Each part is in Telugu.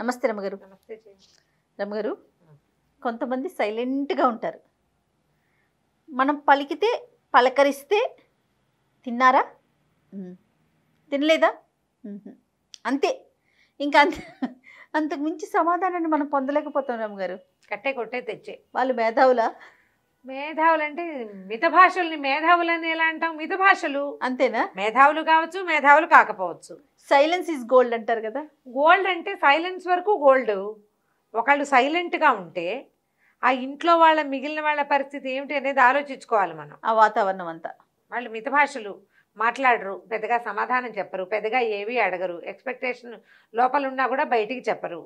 నమస్తే రమ్మగారు రమ్మగారు కొంతమంది సైలెంట్గా ఉంటారు మనం పలికితే పలకరిస్తే తిన్నారా తినలేదా అంతే ఇంకా అంత అంతకుమించి సమాధానాన్ని మనం పొందలేకపోతాం రమ్మగారు కట్టే కొట్టే తెచ్చే వాళ్ళు మేధావులా మేధావులు అంటే మిత భాషల్ని మేధావులని ఎలా అంటాం మిత భాషలు అంతేనా మేధావులు కావచ్చు మేధావులు కాకపోవచ్చు సైలెన్స్ ఇస్ గోల్డ్ అంటారు కదా గోల్డ్ అంటే సైలెన్స్ వరకు గోల్డ్ ఒకళ్ళు సైలెంట్గా ఉంటే ఆ ఇంట్లో వాళ్ళ మిగిలిన వాళ్ళ పరిస్థితి ఏమిటి అనేది ఆలోచించుకోవాలి మనం ఆ వాతావరణం అంతా వాళ్ళు మిత భాషలు మాట్లాడరు పెద్దగా సమాధానం చెప్పరు పెద్దగా ఏవి అడగరు ఎక్స్పెక్టేషన్ లోపల ఉన్నా కూడా బయటికి చెప్పరు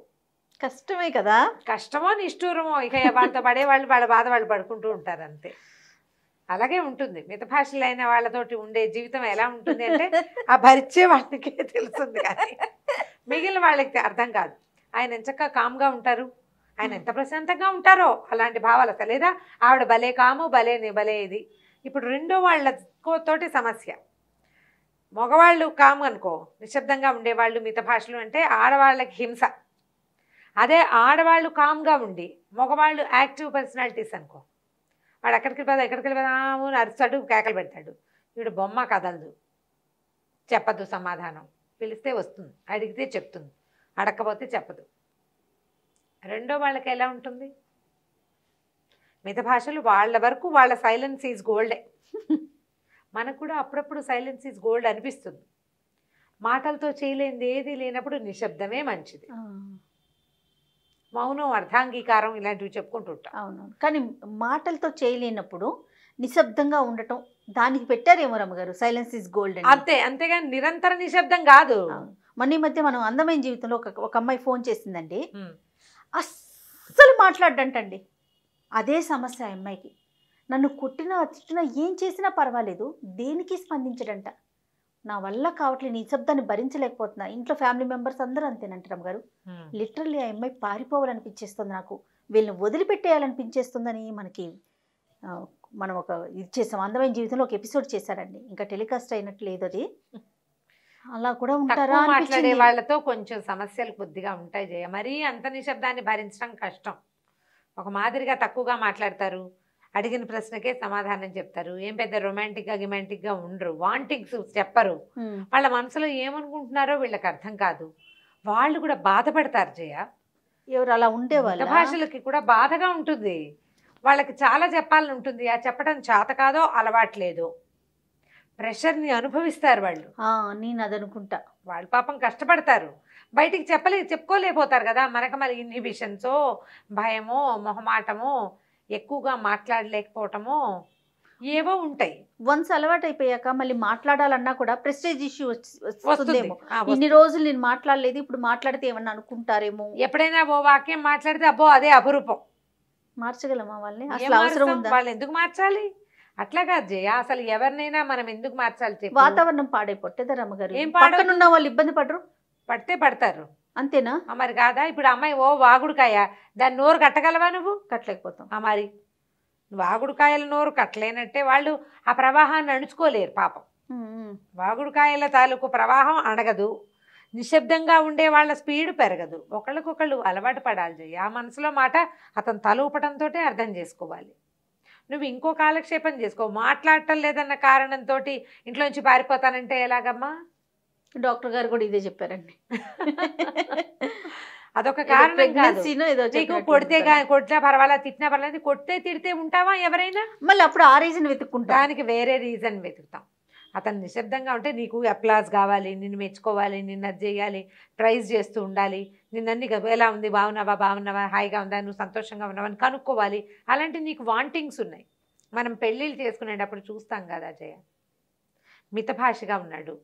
కష్టమే కదా కష్టమో నిష్ఠూరమో ఇక వాళ్ళతో పడేవాళ్ళు వాళ్ళ బాధ వాళ్ళు పడుకుంటూ ఉంటారు అంతే అలాగే ఉంటుంది మిత భాషలు అయిన వాళ్ళతోటి ఉండే జీవితం ఎలా ఉంటుంది అంటే ఆ భరిచే వాళ్ళకే తెలుస్తుంది కానీ మిగిలిన వాళ్ళకి అర్థం కాదు ఆయన ఎంచక్క కామ్గా ఉంటారు ఆయన ఎంత ప్రశాంతంగా ఉంటారో అలాంటి భావాలు అసలు లేదా ఆవిడ భలే కాము భలేని భలే ఇది ఇప్పుడు రెండో వాళ్ళతోటి సమస్య మగవాళ్ళు కాము అనుకో నిశ్శబ్దంగా ఉండేవాళ్ళు మిత భాషలు అంటే ఆడవాళ్ళకి హింస అదే ఆడవాళ్ళు కామ్గా ఉండి మగవాళ్ళు యాక్టివ్ పర్సనాలిటీస్ అనుకో వాడు ఎక్కడికి వెళ్ళదా ఎక్కడికి అని అరుస్తాడు కేకలు పెడతాడు వీడు బొమ్మ కదలదు చెప్పదు సమాధానం పిలిస్తే వస్తుంది అడిగితే చెప్తుంది అడగకపోతే చెప్పదు రెండో వాళ్ళకి ఎలా ఉంటుంది మిత భాషలు వాళ్ళ వరకు వాళ్ళ సైలెన్స్ ఈజ్ గోల్డే మనకు కూడా అప్పుడప్పుడు సైలెన్స్ ఈజ్ గోల్డ్ అనిపిస్తుంది మాటలతో చేయలేనిది ఏది లేనప్పుడు నిశ్శబ్దమే మంచిది మౌనం అర్ధాంగీకారం ఇలాంటివి ఉంటాం అవును కానీ మాటలతో చేయలేనప్పుడు నిశ్శబ్దంగా ఉండటం దానికి పెట్టారేమో రమ్మగారు సైలెన్స్ ఇస్ గోల్డ్ అంతే అంతేగాని నిరంతర నిశ్శబ్దం కాదు మొన్న ఈ మధ్య మనం అందమైన జీవితంలో ఒక ఒక అమ్మాయి ఫోన్ చేసిందండి అస్సలు మాట్లాడంటండి అదే సమస్య అమ్మాయికి నన్ను కొట్టినా తిట్టినా ఏం చేసినా పర్వాలేదు దేనికి స్పందించడంట నా వల్ల కావట్లేదు నీ శబ్దాన్ని భరించలేకపోతున్నా ఇంట్లో ఫ్యామిలీ మెంబర్స్ అందరూ అంతే రమ్మ గారు లిటరల్లీ ఆ అమ్మాయి పారిపోవాలనిపించేస్తుంది నాకు వీళ్ళని వదిలిపెట్టేయాలనిపించేస్తుందని మనకి మనం ఒక ఇది చేసాం అందమైన జీవితంలో ఒక ఎపిసోడ్ చేశారండి ఇంకా టెలికాస్ట్ అయినట్టు లేదు అది అలా కూడా ఉంటారా మాట్లాడే వాళ్ళతో కొంచెం సమస్యలు కొద్దిగా ఉంటాయి జయ మరీ అంత నిశ్శబ్దాన్ని భరించడం కష్టం ఒక మాదిరిగా తక్కువగా మాట్లాడతారు అడిగిన ప్రశ్నకే సమాధానం చెప్తారు ఏం పెద్ద రొమాంటిక్గా గా ఉండరు వాంటింగ్స్ చెప్పరు వాళ్ళ మనసులో ఏమనుకుంటున్నారో వీళ్ళకి అర్థం కాదు వాళ్ళు కూడా బాధపడతారు జయ ఎవరు అలా వాళ్ళ భాషలకి కూడా బాధగా ఉంటుంది వాళ్ళకి చాలా చెప్పాలని ఉంటుంది ఆ చెప్పడం చేత కాదో అలవాట్లేదు ప్రెషర్ని అనుభవిస్తారు వాళ్ళు నేను అది అనుకుంటా వాళ్ళు పాపం కష్టపడతారు బయటికి చెప్పలే చెప్పుకోలేకపోతారు కదా మనకు మరి ఇన్హిబిషన్సో భయమో మొహమాటమో ఎక్కువగా మాట్లాడలేకపోవటము ఏవో ఉంటాయి వన్స్ అలవాటు అయిపోయాక మళ్ళీ మాట్లాడాలన్నా కూడా ప్రెస్టేజ్ ఇష్యూ వస్తుందేమో ఇన్ని రోజులు నేను మాట్లాడలేదు ఇప్పుడు మాట్లాడితే ఏమన్నా అనుకుంటారేమో ఎప్పుడైనా ఓ వాక్యం మాట్లాడితే అబ్బో అదే అపురూపం మార్చగలమా వాళ్ళని అసలు అవసరం ఉందా వాళ్ళు ఎందుకు మార్చాలి అట్లా కాదు జయ అసలు ఎవరినైనా మనం ఎందుకు మార్చాలి వాతావరణం పాడైపోతే రమ్మగారు ఏం పాడనున్న వాళ్ళు ఇబ్బంది పడరు పడితే పడతారు అంతేనా మరి కాదా ఇప్పుడు అమ్మాయి ఓ వాగుడుకాయ దాన్ని నోరు కట్టగలవా నువ్వు కట్టలేకపోతాం మరి వాగుడుకాయల నోరు కట్టలేనట్టే వాళ్ళు ఆ ప్రవాహాన్ని అణుచుకోలేరు పాపం వాగుడుకాయల తాలూకు ప్రవాహం అణగదు నిశ్శబ్దంగా ఉండే వాళ్ళ స్పీడ్ పెరగదు ఒకళ్ళకొకళ్ళు అలవాటు పడాలి చెయ్యి ఆ మనసులో మాట అతను తలూపటంతో అర్థం చేసుకోవాలి నువ్వు ఇంకో కాలక్షేపం చేసుకో మాట్లాడటం లేదన్న కారణంతో ఇంట్లోంచి పారిపోతానంటే ఎలాగమ్మా డాక్టర్ గారు కూడా ఇదే చెప్పారండి అదొక కారణం కొడితే కొట్టినా పర్వాలేదు తిట్టినా పర్వాలేదు కొడితే తిడితే ఉంటావా ఎవరైనా మళ్ళీ అప్పుడు ఆ రీజన్ వెతుక్కుంటా దానికి వేరే రీజన్ వెతుకుతాం అతను నిశ్శబ్దంగా ఉంటే నీకు అప్లాస్ కావాలి నిన్ను మెచ్చుకోవాలి నిన్ను అది చేయాలి ప్రైజ్ చేస్తూ ఉండాలి నిన్నీ ఎలా ఉంది బాగున్నావా బాగున్నావా హాయిగా ఉందా నువ్వు సంతోషంగా ఉన్నావా అని కనుక్కోవాలి అలాంటి నీకు వాంటింగ్స్ ఉన్నాయి మనం పెళ్ళిళ్ళు చేసుకునేటప్పుడు చూస్తాం కదా అజయ మితభాషగా ఉన్నాడు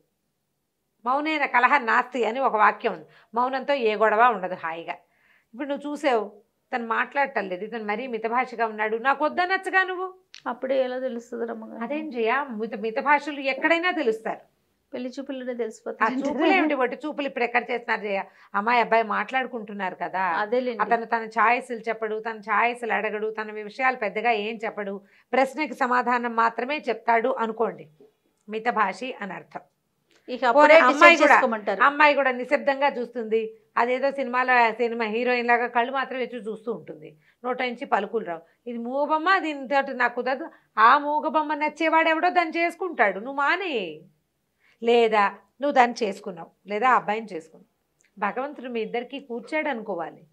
మౌనైన కలహ నాస్తి అని ఒక వాక్యం ఉంది మౌనంతో ఏ గొడవ ఉండదు హాయిగా ఇప్పుడు నువ్వు చూసావు తను మాట్లాడటం లేదు ఇతను మరీ మితభాషగా ఉన్నాడు నాకు నచ్చగా నువ్వు అప్పుడే ఎలా తెలుస్తుంది రమ్మగా అదేం చేయ మిత మిత భాషలు ఎక్కడైనా తెలుస్తారు పెళ్లి చూపులు తెలిసిపోతాయి చూపులు ఏమిటి బట్టి చూపులు ఇప్పుడు ఎక్కడ చేస్తున్నారు జయ అమ్మాయి అబ్బాయి మాట్లాడుకుంటున్నారు కదా అతను తన ఛాయసులు చెప్పడు తన ఛాయసులు అడగడు తన విషయాలు పెద్దగా ఏం చెప్పడు ప్రశ్నకి సమాధానం మాత్రమే చెప్తాడు అనుకోండి మిత అని అర్థం ఇక అమ్మాయి కూడా అమ్మాయి కూడా నిశ్శబ్దంగా చూస్తుంది అదేదో సినిమాలో సినిమా హీరోయిన్ లాగా కళ్ళు మాత్రమే చూస్తూ ఉంటుంది నోట నుంచి పలుకులు రావు ఇది మూగబొమ్మ దీనితో నాకు కుదరదు ఆ మూగబొమ్మ నచ్చేవాడు ఎవడో దాన్ని చేసుకుంటాడు నువ్వు మానే లేదా నువ్వు దాన్ని చేసుకున్నావు లేదా అబ్బాయిని చేసుకున్నావు భగవంతుడు మీ ఇద్దరికి కూర్చాడు అనుకోవాలి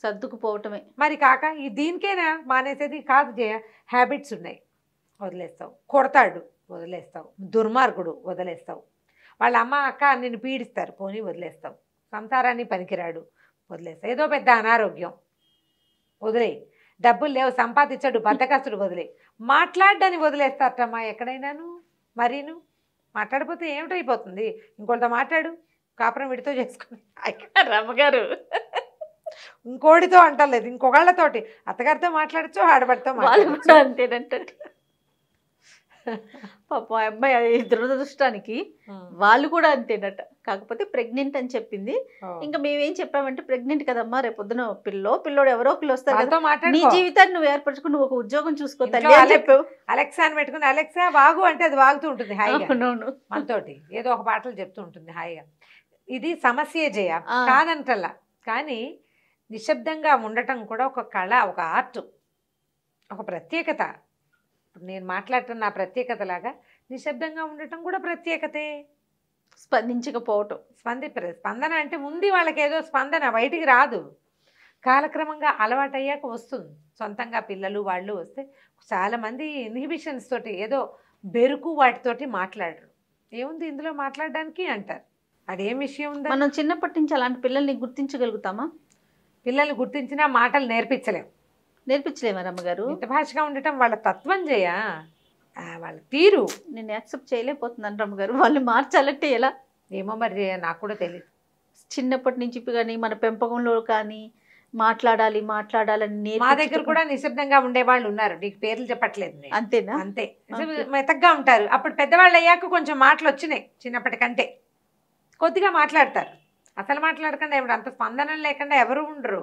సర్దుకుపోవటమే మరి కాక ఈ దీనికేనా మానేసేది కాదు జయ హ్యాబిట్స్ ఉన్నాయి వదిలేస్తావు కొడతాడు వదిలేస్తావు దుర్మార్గుడు వదిలేస్తావు వాళ్ళ అమ్మ అక్క నిన్ను పీడిస్తారు పోనీ వదిలేస్తావు సంసారాన్ని పనికిరాడు వదిలేస్తావు ఏదో పెద్ద అనారోగ్యం వదిలే డబ్బులు లేవు సంపాదించాడు బద్దకస్తుడు వదిలే మాట్లాడ్డని వదిలేస్తారటమ్మా ఎక్కడైనాను మరీను మాట్లాడిపోతే ఏమిటైపోతుంది ఇంకోటితో మాట్లాడు కాపురం విడితో చేసుకుని అయ్యా రమ్మగారు ఇంకోటితో అంటలేదు ఇంకొకళ్ళతోటి అత్తగారితో మాట్లాడచ్చు ఆడబడితో మాట్లాడచ్చు అంతేనంటే పాప అబ్బాయి దురదృష్టానికి వాళ్ళు కూడా అంతేనట కాకపోతే ప్రెగ్నెంట్ అని చెప్పింది ఇంకా మేమేం చెప్పామంటే ప్రెగ్నెంట్ కదమ్మా రేపు పొద్దున పిల్లో పిల్లోడు ఎవరో పిల్లలు వస్తారు నీ జీవితాన్ని నువ్వు ఏర్పరచుకుని నువ్వు ఒక ఉద్యోగం చూసుకో చెప్పావు అలెక్సా అని పెట్టుకుని అలెక్సా వాగు అంటే అది వాగుతూ ఉంటుంది హాయిగా మనతోటి ఏదో ఒక పాటలు చెప్తూ ఉంటుంది హాయిగా ఇది సమస్య జయ కాదంటల్లా కానీ నిశ్శబ్దంగా ఉండటం కూడా ఒక కళ ఒక ఆర్ట్ ఒక ప్రత్యేకత ఇప్పుడు నేను మాట్లాడటం నా ప్రత్యేకతలాగా నిశ్శబ్దంగా ఉండటం కూడా ప్రత్యేకతే స్పందించకపోవటం స్పంది స్పందన అంటే ఉంది వాళ్ళకి ఏదో స్పందన బయటికి రాదు కాలక్రమంగా అలవాటయ్యాక వస్తుంది సొంతంగా పిల్లలు వాళ్ళు వస్తే చాలామంది ఇన్హిబిషన్స్ తోటి ఏదో బెరుకు వాటితోటి మాట్లాడరు ఏముంది ఇందులో మాట్లాడడానికి అంటారు అదేం విషయం ఉంది మనం చిన్నప్పటి నుంచి అలాంటి పిల్లల్ని గుర్తించగలుగుతామా పిల్లలు గుర్తించినా మాటలు నేర్పించలేము నేర్పించలేమని గారు భాషగా ఉండటం వాళ్ళ తత్వం చేయా వాళ్ళ తీరు నేను యాక్సెప్ట్ చేయలేకపోతున్నాను రమ్మగారు వాళ్ళు మార్చాలంటే ఎలా ఏమో మరి నాకు కూడా తెలియదు చిన్నప్పటి నుంచి కానీ మన పెంపకంలో కానీ మాట్లాడాలి మాట్లాడాలని మా దగ్గర కూడా నిశ్శబ్దంగా ఉండేవాళ్ళు ఉన్నారు నీకు పేర్లు చెప్పట్లేదు అంతేనా అంతే మెతగ్గా ఉంటారు అప్పుడు పెద్దవాళ్ళు అయ్యాక కొంచెం మాటలు వచ్చినాయి చిన్నప్పటికంటే కొద్దిగా మాట్లాడతారు అసలు మాట్లాడకుండా ఎవరు అంత స్పందన లేకుండా ఎవరు ఉండరు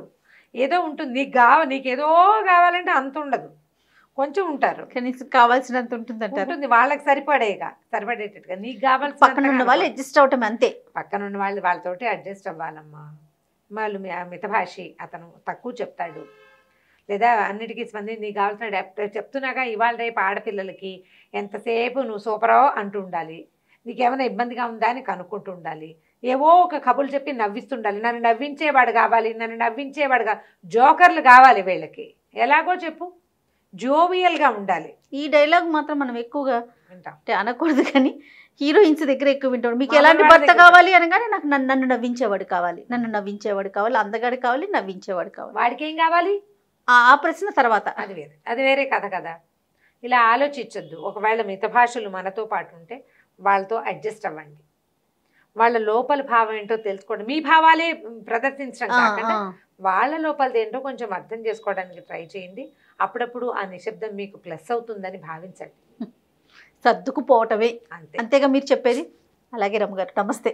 ఏదో ఉంటుంది నీకు కావ నీకు ఏదో కావాలంటే అంత ఉండదు కొంచెం ఉంటారు కనీసం కావాల్సినంత ఉంటుందంట ఉంటుంది వాళ్ళకి సరిపడేగా సరిపడేటట్టుగా నీకు కావాల్సి పక్కన ఉన్న వాళ్ళు అడ్జస్ట్ అవటం అంతే పక్కన ఉన్న వాళ్ళు వాళ్ళతోటి అడ్జస్ట్ అవ్వాలమ్మా వాళ్ళు మితభాషి అతను తక్కువ చెప్తాడు లేదా అన్నిటికీ స్పంది నీకు కావాల్సిన చెప్తున్నాగా ఇవాళ రేపు ఆడపిల్లలకి ఎంతసేపు నువ్వు సూపరో అంటూ ఉండాలి నీకేమైనా ఇబ్బందిగా ఉందా అని కనుక్కుంటూ ఉండాలి ఏవో ఒక కబులు చెప్పి నవ్విస్తుండాలి నన్ను నవ్వించేవాడు కావాలి నన్ను నవ్వించేవాడుగా జోకర్లు కావాలి వీళ్ళకి ఎలాగో చెప్పు జోవియల్గా ఉండాలి ఈ డైలాగ్ మాత్రం మనం ఎక్కువగా అంటే అనకూడదు కానీ హీరోయిన్స్ దగ్గర ఎక్కువ వింటాడు మీకు ఎలాంటి భర్త కావాలి అనగానే నాకు నన్ను నన్ను నవ్వించేవాడు కావాలి నన్ను నవ్వించేవాడు కావాలి అందగాడు కావాలి నవ్వించేవాడు కావాలి వాడికి ఏం కావాలి ఆ ప్రశ్న తర్వాత అది వేరే అది వేరే కథ కదా ఇలా ఆలోచించొద్దు ఒకవేళ మిత భాషలు మనతో పాటు ఉంటే వాళ్ళతో అడ్జస్ట్ అవ్వండి వాళ్ళ లోపల భావం ఏంటో తెలుసుకోవడం మీ భావాలే ప్రదర్శించడం కాకుండా వాళ్ళ లోపలది ఏంటో కొంచెం అర్థం చేసుకోవడానికి ట్రై చేయండి అప్పుడప్పుడు ఆ నిశ్శబ్దం మీకు ప్లస్ అవుతుందని భావించండి సర్దుకుపోవటమే అంతే అంతేగా మీరు చెప్పేది అలాగే రమ్మగారు నమస్తే